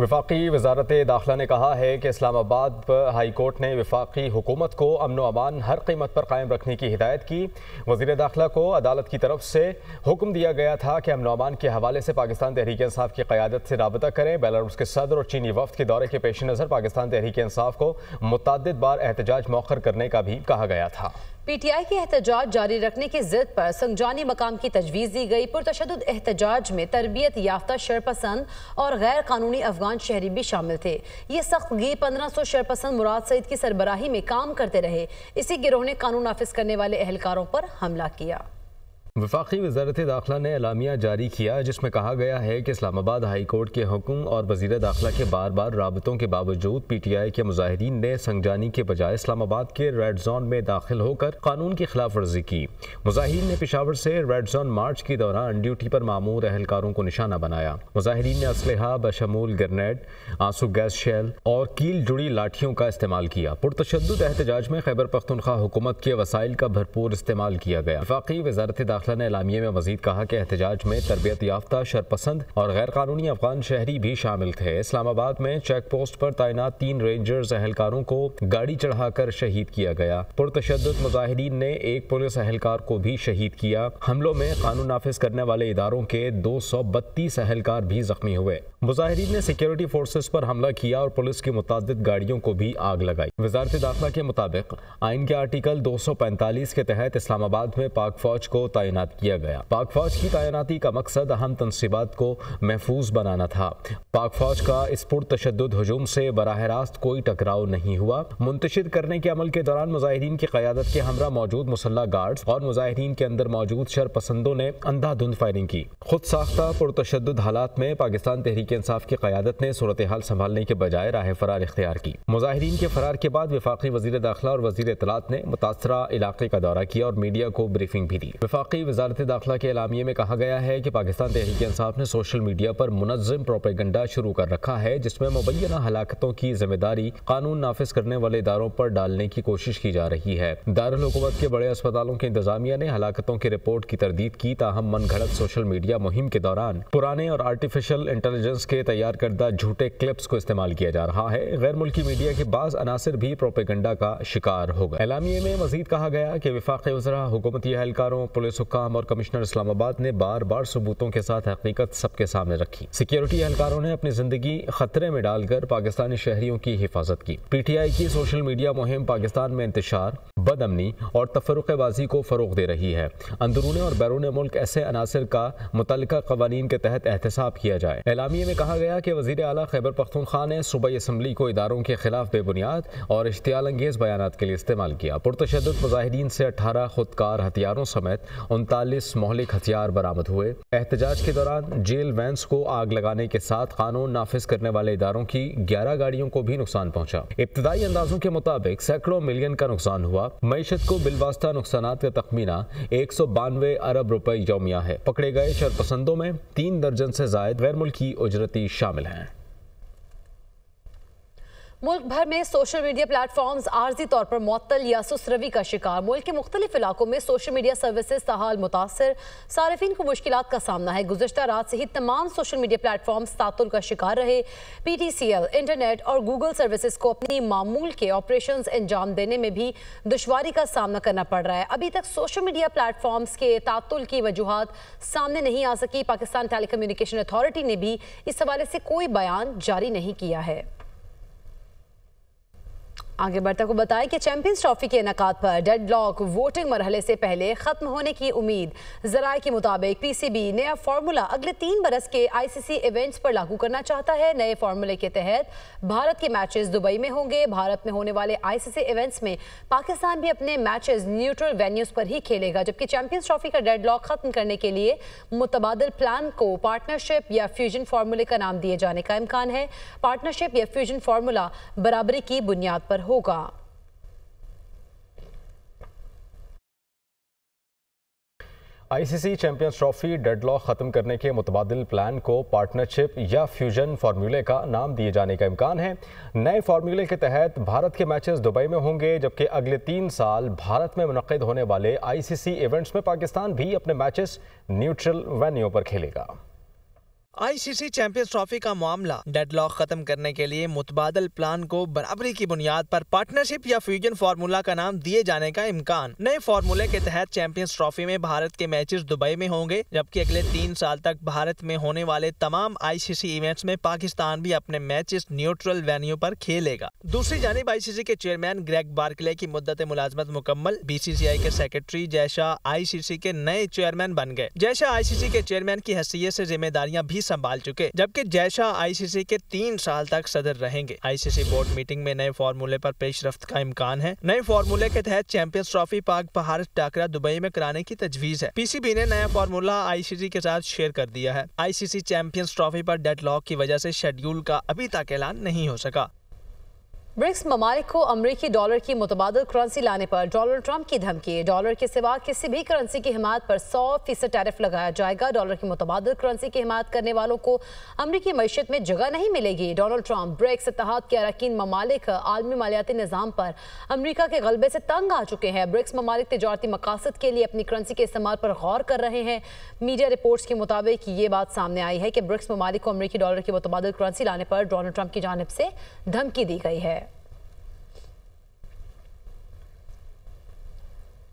वफाकी वजारत दाखिला ने कहा है कि इस्लामाबाद हाई कोर्ट ने वफाकी हुकूमत को अमन अमान हर कीमत पर कायम रखने की हिदायत की वजीर दाखिला को अदालत की तरफ से हुक्म दिया गया था कि अमन अमान के हवाले से पाकिस्तान तहरीक इसाफ़ की क्यादत से रबता करें बेलारूस के सदर और चीनी वफद के दौरे के पेश नज़र पाकिस्तान तहरीक इसाफ़ को मुतद बार एहतजाज मौखर करने का भी कहा गया था पीटीआई के एहतजाज जारी रखने की जिद पर संगजानी मकाम की तजवीज़ दी गई पुरतशद एहतजाज में तरबियत याफ्ता शरपसंद और गैर कानूनी अफगान शहरी भी शामिल थे ये सख्त गी पंद्रह सौ शरपसंद मुराद सईद की सरबराही में काम करते रहे इसी गिरोह ने कानून नाफिज करने वाले एहलकारों पर हमला किया वफाकी वजारत दाखिला ने अलामिया जारी किया जिसमें कहा गया है कि इस्लामाबाद हाई कोर्ट के हुक्म और वजीर दाखिला के बार बार रबतों के बावजूद पी टी आई के मुजाहरीन ने संगजानी के बजाय इस्लामाबाद के रेड जोन में दाखिल होकर कानून की खिलाफ वर्जी की मुजाहन ने पिशावर से रेड जोन मार्च के दौरान ड्यूटी पर मामूर अहलकारों को निशाना बनाया मुजाहरीन ने असलहा बशमूल ग्रनेड आंसू गैस शेल और कील जुड़ी लाठियों का इस्तेमाल किया पुरतशद एहतजाज में खैबर पख्तनख्वा हुकूमत के वसाइल का भरपूर इस्तेमाल किया गया वफाकी वजारत दाखिला दाखिला ने इलामिये में मजीद कहा कि एहतजाज में तरबियत याफ्ता शरपसंद और गैर कानूनी अफगान शहरी भी शामिल थे इस्लामाबाद में चेक पोस्ट पर तैनात तीन रेंजर्स अहलकारों को गाड़ी चढ़ाकर शहीद किया गया पुरतशद मुजाहरीन ने एक पुलिस अहलकार को भी शहीद किया हमलों में कानून नाफिज करने वाले इदारों के दो सौ बत्तीस अहलकार भी जख्मी हुए मुजाहरीन ने सिक्योरिटी फोर्सेज पर हमला किया और पुलिस की मुतद गाड़ियों को भी आग लगाई वजारत दाखिला के मुताबिक आइन के आर्टिकल दो सौ पैंतालीस के तहत इस्लामाबाद में पाक फौज को तैनात तैनात किया गया पाक फौज की तैनाती का मकसद अहम तनसीबात को महफूज बनाना था पाक फौज का इस पुरतशद हजूम से बरह रास्त कोई टकराव नहीं हुआ मुंतशिर करने के अमल के दौरान मुजाहरीन की क्यादत के हमरा मौजूद मुसल्ह गार्ड और मुजाहरीन के अंदर मौजूद शरपसंदों ने अंधाधुंध फायरिंग की खुद साख्ता पुरतशद हालात में पाकिस्तान तहरीक इंसाफ की क्यादत ने सूरत हाल संभालने के बजाय राह फरार इख्तियार की मुजाहरीन के फरार के बाद विफाक वजी दाखिला और वजी इतलात ने मुतासरा इलाके का दौरा किया और मीडिया को ब्रीफिंग भी दी विफाकी वजारत दाखिला के एलामिए में कहा गया है कि पाकिस्तान तहरीक इंसाफ ने सोशल मीडिया पर मुनजम प्रोपेगंडा शुरू कर रखा है जिसमें मुबैना हलाकतों की जिम्मेदारी कानून नाफिज करने वाले इदारों पर डालने की कोशिश की जा रही है दारकूमत के बड़े अस्पतालों के इंतजामिया ने हलाकतों की रिपोर्ट की तरदीद की ताहम मन घड़त सोशल मीडिया मुहिम के दौरान पुराने और आर्टिफिशल इंटेलिजेंस के तैयार करदा झूठे क्लिप्स को इस्तेमाल किया जा रहा है गैर मुल्की मीडिया के बाद अनासर भी प्रोपेगंडा का शिकार होगा एलामिए में मजीद कहा गया कि विफाक वजरा हुकूमती एहलकारों पुलिस हुकाम और कमिश्नर इस्लामाबाद ने बार बार सबूतों के साथ हकीकत सबके सामने रखी सिक्योरिटी एहलकारों ने अपनी जिंदगी खतरे में डालकर पाकिस्तानी शहरियों की हिफाजत की पीटीआई की सोशल मीडिया मुहिम पाकिस्तान में इंतशार बदमनी और तफरुकबाजी को फरोग दे रही है अंदरूनी और बैरून मुल्क ऐसे अनासर का मुतल कवानीन के तहत एहतसाब किया जाए ऐलामी में कहा गया कि वजी अला खैबर पख्तनख्वा ने सूबाई असम्बली को इदारों के खिलाफ बेबुनियाद और इश्तियाल अंगेज बयान के लिए इस्तेमाल किया पुरतशद मुजाहरीन से अठारह खुदकार हथियारों समेत उनतालीस मौलिक हथियार बरामद हुए एहतजाज के दौरान जेल वैंस को आग लगाने के साथ कानून नाफिज करने वाले इदारों की ग्यारह गाड़ियों को भी नुकसान पहुँचा इब्तदाई अंदाजों के मुताबिक सैकड़ों मिलियन का नुकसान हुआ मीशत को बिलवास्ता नुकसान का तखमीना एक सौ बानवे अरब रुपए यौमिया है पकड़े गए शरपसंदों में तीन दर्जन से जायद गैर मुल्की उजरती शामिल हैं मुल्क भर में सोशल मीडिया प्लेटफॉर्म्स आर्जी तौर पर मअतल या सुसरवी का शिकार मुल्क के मुख्तलिफ इलाकों में सोशल मीडिया सर्विसेज का हाल मुतासर सार्फिन को मुश्किल का सामना है गुजशत रात से ही तमाम सोशल मीडिया प्लेटफॉर्म्स तातुल का शिकार रहे P T C L internet और गूगल सर्विसेज को अपनी मामूल के ऑपरेशन अंजाम देने में भी दुशारी का सामना करना पड़ रहा है अभी तक सोशल मीडिया प्लेटफॉर्म्स के तातुल की वजूहत सामने नहीं आ सकी पाकिस्तान टेली कम्युनिकेशन अथॉरिटी ने भी इस हवाले से कोई बयान जारी नहीं किया है आगे बढ़ते को बताएं कि चैंपियंस ट्रॉफी के इनका पर डेड लॉक वोटिंग मरहले से पहले ख़त्म होने की उम्मीद जराए के मुताबिक पीसीबी नया फार्मूला अगले तीन बरस के आईसीसी इवेंट्स पर लागू करना चाहता है नए फार्मूले के तहत भारत के मैचेस दुबई में होंगे भारत में होने वाले आईसीसी इवेंट्स में पाकिस्तान भी अपने मैचेस न्यूट्रल वेन्यूज़ पर ही खेलेगा जबकि चैंपियंस ट्रॉफी का डेड लॉक ख़त्म करने के लिए मुतबादल प्लान को पार्टनरशिप या फ्यूजन फार्मूले का नाम दिए जाने का इम्कान है पार्टनरशिप या फ्यूजन फार्मूला बराबरी की बुनियाद पर होगा आईसीसी चैंपियंस ट्रॉफी डेडलॉक ख़त्म करने के मुतबादल प्लान को पार्टनरशिप या फ्यूजन फार्मूले का नाम दिए जाने का इम्कान है नए फार्मूले के तहत भारत के मैचेस दुबई में होंगे जबकि अगले तीन साल भारत में मुनद होने वाले आईसीसी इवेंट्स में पाकिस्तान भी अपने मैचेस न्यूट्रल वेन्यू पर खेलेगा आईसीसी चैंपियंस ट्रॉफी का मामला डेडलॉक खत्म करने के लिए मुतबादल प्लान को बराबरी की बुनियाद पर पार्टनरशिप या फ्यूजन फार्मूला का नाम दिए जाने का इम्कान नए फार्मूले के तहत चैंपियंस ट्रॉफी में भारत के मैचेस दुबई में होंगे जबकि अगले तीन साल तक भारत में होने वाले तमाम आईसीसी इवेंट्स में पाकिस्तान भी अपने मैचेस न्यूट्रल वेन्यू पर खेलेगा दूसरी जानब आईसीसी के चेयरमैन ग्रेग बार्कले की मुद्दत मुलाजमत मुकम्मल बीसीसीआई के सेक्रेटरी जयशाह आईसीसी के नए चेयरमैन बन गए जयशाह आईसीसी के चेयरमैन की हैसियत ऐसी जिम्मेदारियां भी संभाल चुके जबकि जैशा आईसीसी के तीन साल तक सदर रहेंगे आईसीसी बोर्ड मीटिंग में नए फार्मूले पर पेशरफ का इम्कान है नए फार्मूले के तहत चैंपियंस ट्रॉफी पाक भारत टाकरा दुबई में कराने की तजवीज है पीसीबी ने नया फार्मूला आईसीसी के साथ शेयर कर दिया है आईसीसी चैंपियंस ट्रॉफी पर डेडलॉक की वजह से शेड्यूल का अभी तक ऐलान नहीं हो सका ब्रिक्स ममालिक को अमरीकी डॉलर की मुतबाद करंसी लाने पर डॉलर ट्रंप की धमकी डॉलर के सिवा किसी भी करंसी की हिमात पर सौ फीसद टैरिफ लगाया जाएगा डॉलर की मुतबाद करंसी की हिमात करने वालों को अमरीकी मीशत में जगह नहीं मिलेगी डोनल्ड ट्रंप ब्रिक्स इतिहाद के अरकान ममालिक आलमी मालियाती निज़ाम पर अमरीका के गलबे से तंग आ चुके हैं ब्रिक्स ममालिक तजारती मकासद के लिए अपनी करंसी के इस्तेमाल पर गौर कर रहे हैं मीडिया रिपोर्ट्स के मुताबिक ये बात सामने आई है कि ब्रिक्स ममालिक को अमरीकी डॉलर की मुतबाद करंसी लाने पर डोनल्ड ट्रंप की जानब से धमकी दी गई है